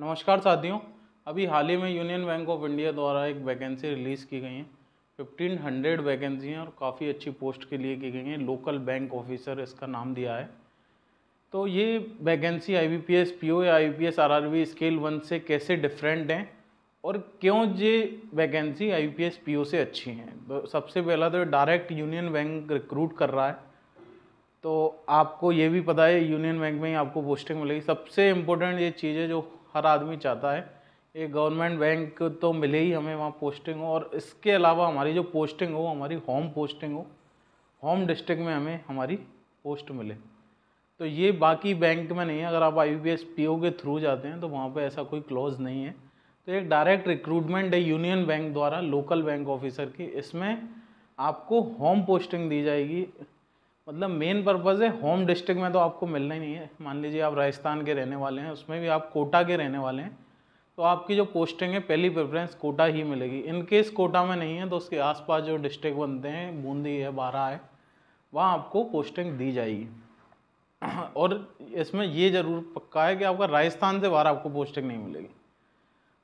नमस्कार साथियों अभी हाल ही में यूनियन बैंक ऑफ इंडिया द्वारा एक वैकेंसी रिलीज़ की गई है फिफ्टीन हंड्रेड वैकेंसी हैं और काफ़ी अच्छी पोस्ट के लिए की गई हैं लोकल बैंक ऑफिसर इसका नाम दिया है तो ये vacancy I B P S P O या I B P S R R scale one से कैसे डिफरेंट हैं और क्यों ये vacancy I B P S P O से अच्छी हैं तो सबसे पहला तो डायरेक्ट यूनियन बैंक रिक्रूट कर रहा है तो आपको ये भी पता है यूनियन बैंक में ही आपको पोस्टिंग मिलेगी सबसे इम्पोर्टेंट ये चीज़ है जो हर आदमी चाहता है एक गवर्नमेंट बैंक तो मिले ही हमें वहाँ पोस्टिंग हो और इसके अलावा हमारी जो पोस्टिंग हो हमारी होम पोस्टिंग हो होम डिस्ट्रिक्ट में हमें हमारी पोस्ट मिले तो ये बाकी बैंक में नहीं है अगर आप आई बी एस के थ्रू जाते हैं तो वहाँ पर ऐसा कोई क्लॉज नहीं है तो एक डायरेक्ट रिक्रूटमेंट है यूनियन बैंक द्वारा लोकल बैंक ऑफिसर की इसमें आपको होम पोस्टिंग दी जाएगी मतलब मेन पर्पज़ है होम डिस्ट्रिक्ट में तो आपको मिलना ही नहीं है मान लीजिए आप राजस्थान के रहने वाले हैं उसमें भी आप कोटा के रहने वाले हैं तो आपकी जो पोस्टिंग है पहली प्रेफरेंस कोटा ही मिलेगी इनकेस कोटा में नहीं है तो उसके आसपास जो डिस्ट्रिक्ट बनते हैं बूंदी है बारह है वहाँ आपको पोस्टिंग दी जाएगी और इसमें ये ज़रूर पक्का है कि आपका राजस्थान से बाहर आपको पोस्टिंग नहीं मिलेगी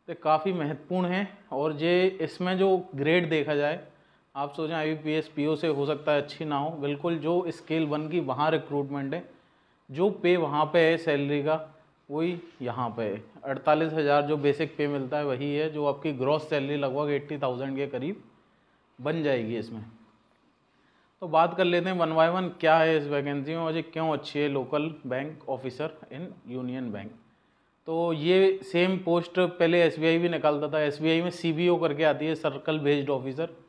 तो काफ़ी महत्वपूर्ण है और ये इसमें जो ग्रेड देखा जाए आप सोचें I P S P O से हो सकता है अच्छी ना हो बिल्कुल जो स्केल वन की वहाँ रिक्रूटमेंट है जो पे वहाँ पे है सैलरी का वही यहाँ पे है अड़तालीस हज़ार जो बेसिक पे मिलता है वही है जो आपकी ग्रॉस सैलरी लगभग एट्टी थाउजेंड के करीब बन जाएगी इसमें तो बात कर लेते हैं वन बाई वन क्या है इस वैकेंसी में और ये क्यों अच्छी है local bank officer in Union Bank तो ये सेम पोस्ट पहले एस भी निकालता था एस में सी करके आती है circle based officer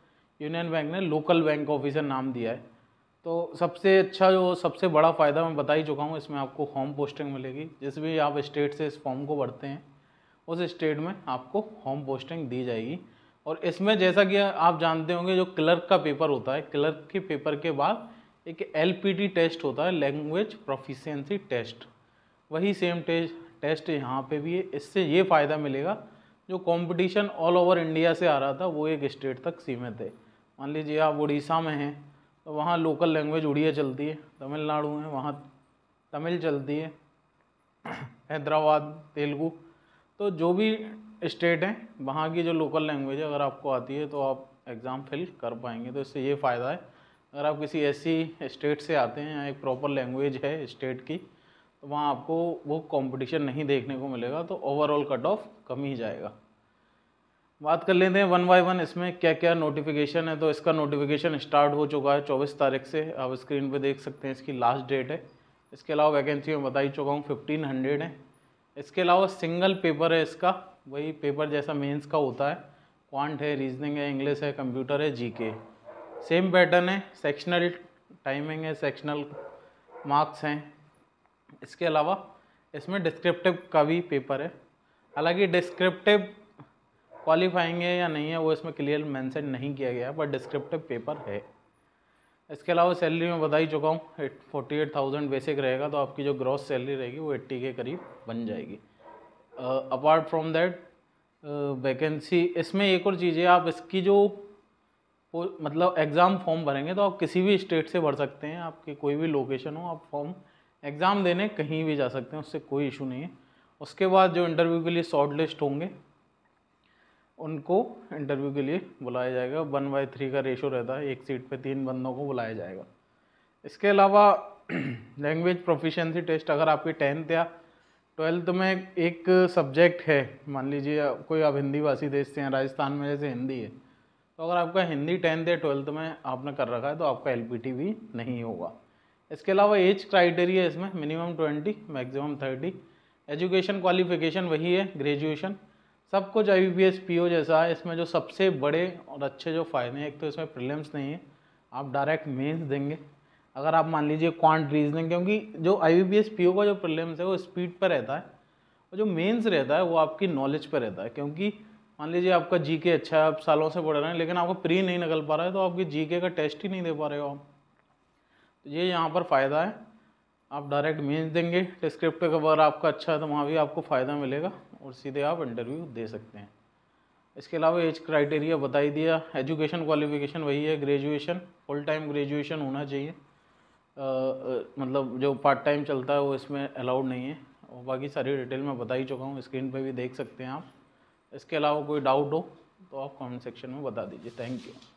Union Bank ने लोकल बैंक ऑफिसर नाम दिया है तो सबसे अच्छा जो सबसे बड़ा फ़ायदा मैं बता ही चुका हूँ इसमें आपको होम पोस्टिंग मिलेगी जिस भी आप स्टेट से इस फॉर्म को भरते हैं उस स्टेट में आपको होम पोस्टिंग दी जाएगी और इसमें जैसा कि आप जानते होंगे जो क्लर्क का पेपर होता है क्लर्क के पेपर के बाद एक एल टेस्ट होता है लैंग्वेज प्रोफिशेंसी टेस्ट वही सेम टेस्ट टेस्ट यहाँ पर भी है इससे ये फ़ायदा मिलेगा जो कंपटीशन ऑल ओवर इंडिया से आ रहा था वो एक स्टेट तक सीमित है मान लीजिए आप उड़ीसा में हैं तो वहाँ लोकल लैंग्वेज उड़िया चलती है तमिलनाडु में वहाँ तमिल चलती है हैदराबाद तेलुगू तो जो भी स्टेट हैं वहाँ की जो लोकल लैंग्वेज है अगर आपको आती है तो आप एग्ज़ाम फिल कर पाएंगे तो इससे ये फ़ायदा है अगर आप किसी ऐसी स्टेट से आते हैं या एक प्रॉपर लैंग्वेज है स्टेट की तो वहाँ आपको वो कंपटीशन नहीं देखने को मिलेगा तो ओवरऑल कट ऑफ कम ही जाएगा बात कर लेते हैं वन बाय वन इसमें क्या क्या नोटिफिकेशन है तो इसका नोटिफिकेशन स्टार्ट हो चुका है चौबीस तारीख से आप स्क्रीन पे देख सकते हैं इसकी लास्ट डेट है इसके अलावा वैकेंसी में बता ही चुका हूँ फिफ्टीन हंड्रेड है इसके अलावा सिंगल पेपर है इसका वही पेपर जैसा मेंस का होता है क्वांट है रीजनिंग है इंग्लिश है कंप्यूटर है जीके सेम पैटर्न है सेक्शनल टाइमिंग है सेक्शनल मार्क्स हैं इसके अलावा इसमें डिस्क्रिप्टिव का भी पेपर है हालांकि डिस्क्रिप्टिव क्वालिफाइंग है या नहीं है वो इसमें क्लियर मेंशन नहीं किया गया बट डिस्क्रिप्टिव पेपर है इसके अलावा सैलरी में बता ही चुका हूँ eight forty eight thousand basic रहेगा तो आपकी जो ग्रॉस सैलरी रहेगी वो एट्टी के करीब बन जाएगी अपार्ट फ्रॉम दैट वैकेंसी इसमें एक और चीज़ है आप इसकी जो मतलब एग्ज़ाम फॉर्म भरेंगे तो आप किसी भी स्टेट से भर सकते हैं आपकी कोई भी लोकेशन हो आप फॉर्म एग्ज़ाम देने कहीं भी जा सकते हैं उससे कोई इशू नहीं है उसके बाद जो इंटरव्यू के लिए शॉर्ट लिस्ट होंगे उनको इंटरव्यू के लिए बुलाया जाएगा वन बाई थ्री का रेशो रहता है एक सीट पे तीन बंदों को बुलाया जाएगा इसके अलावा लैंग्वेज प्रोफिशेंसी टेस्ट अगर आपकी टेंथ या ट्वेल्थ में एक सब्जेक्ट है मान लीजिए कोई आप हिंदी भाषी देश से हैं राजस्थान में जैसे हिंदी है तो अगर आपका हिंदी टेंथ या ट्वेल्थ में आपने कर रखा है तो आपका एल भी नहीं होगा इसके अलावा एज क्राइटेरिया इसमें minimum twenty maximum thirty education qualification वही है ग्रेजुएशन सब कुछ आई बी पी ओ जैसा है इसमें जो सबसे बड़े और अच्छे जो फ़ायदे हैं एक तो इसमें प्रिलिम्स नहीं है आप डायरेक्ट मेंस देंगे अगर आप मान लीजिए क्वांट रीजनिंग क्योंकि जो आई बी ओ का जो प्रिलिम्स है वो स्पीड पर रहता है और जो मेंस रहता है वो आपकी नॉलेज पर रहता है क्योंकि मान लीजिए आपका के अच्छा है आप सालों से पढ़ रहे हैं लेकिन आपको प्री नहीं निकल पा रहा है तो आपकी के का टेस्ट ही नहीं दे पा रहे हो आप तो ये यहाँ पर फ़ायदा है आप डायरेक्ट मेन्स देंगे डिस्क्रिप्ट अगर आपका अच्छा है तो वहाँ भी आपको फ़ायदा मिलेगा और सीधे आप इंटरव्यू दे सकते हैं इसके अलावा एज क्राइटेरिया बताई दिया एजुकेशन क्वालिफिकेशन वही है ग्रेजुएशन फुल टाइम ग्रेजुएशन होना चाहिए आ, मतलब जो पार्ट टाइम चलता है वो इसमें अलाउड नहीं है और बाकी सारी डिटेल मैं बता ही चुका हूँ स्क्रीन पे भी देख सकते हैं आप इसके अलावा कोई डाउट हो तो आप कमेंट सेक्शन में बता दीजिए थैंक यू